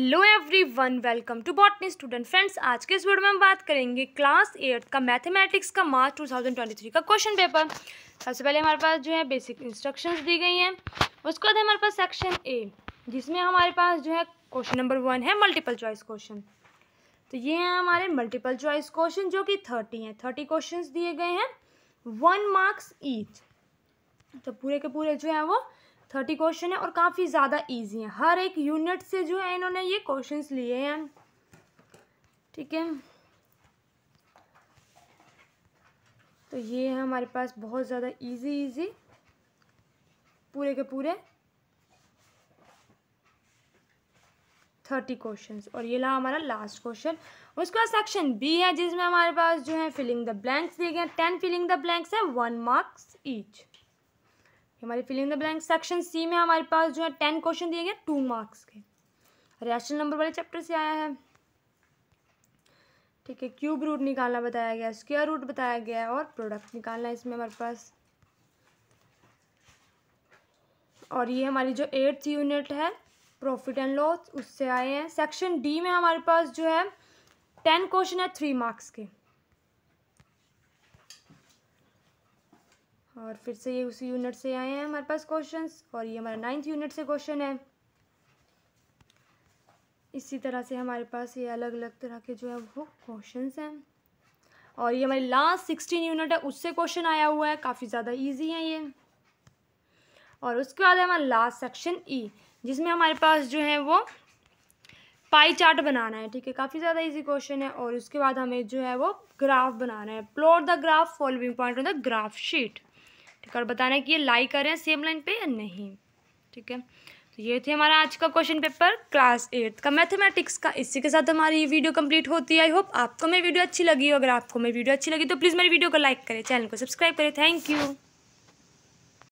hello everyone welcome to botany student friends आज के इस वीडियो में हम बात करेंगे क्लास एट का मैथमेटिक्स का मार्च 2023 का क्वेश्चन पेपर सबसे पहले हमारे पास जो है बेसिक इंस्ट्रक्शंस दी गई हैं उसके बाद हमारे पास सेक्शन ए जिसमें हमारे पास जो है क्वेश्चन नंबर वन है मल्टीपल चॉइस क्वेश्चन तो ये हैं हमारे मल्टीपल चॉइस क्वेश्चन जो कि थर्टी हैं थर्टी क्वेश्चन दिए गए हैं वन मार्क्स ईच तो पूरे के पूरे जो है वो थर्टी क्वेश्चन है और काफ़ी ज़्यादा ईजी है हर एक यूनिट से जो है इन्होंने ये क्वेश्चन लिए हैं ठीक है तो ये है हमारे पास बहुत ज़्यादा इजी इजी पूरे के पूरे थर्टी क्वेश्चन और ये ला हमारा लास्ट क्वेश्चन उसके बाद सेक्शन बी है जिसमें हमारे पास जो है फिलिंग द ब्लैंक्स दिए गए टेन फिलिंग द ब्लैंक्स है वन मार्क्स ईच हमारी filling the blank section C में हमारे पास जो है टेन क्वेश्चन दिए गए टू मार्क्स के रैशनल नंबर वाले चैप्टर से आया है ठीक है क्यूब रूट निकालना बताया गया स्क्वायर रूट बताया गया है और प्रोडक्ट निकालना है इसमें हमारे पास और ये हमारी जो एट्थ यूनिट है प्रॉफिट एंड लॉस उससे आए हैं सेक्शन डी में हमारे पास जो है टेन क्वेश्चन है थ्री मार्क्स के और फिर से ये उसी यूनिट से आए हैं हमारे पास क्वेश्चंस और ये हमारा नाइन्थ यूनिट से क्वेश्चन है इसी तरह से हमारे पास ये अलग अलग तरह के जो है वो क्वेश्चन हैं और ये हमारी लास्ट सिक्सटीन यूनिट है उससे क्वेश्चन आया हुआ है काफ़ी ज़्यादा ईजी है ये और उसके बाद है हमारा लास्ट सेक्शन ई जिसमें हमारे पास जो है वो पाई चार्ट बनाना है ठीक है काफ़ी ज़्यादा इजी क्वेश्चन है और उसके बाद हमें जो है वो ग्राफ बनाना है plot the graph following point on the graph sheet ठीक है और बताना है कि ये लाई कर रहे हैं सेम लाइन पे या नहीं ठीक है तो ये थे हमारा आज का क्वेश्चन पेपर क्लास एट का मैथमेटिक्स का इसी के साथ हमारी ये वीडियो कंप्लीट होती है आई होप आपको मेरी वीडियो अच्छी लगी हो अगर आपको मेरी वीडियो अच्छी लगी तो प्लीज़ मेरी वीडियो को लाइक करें चैनल को सब्सक्राइब करें थैंक यू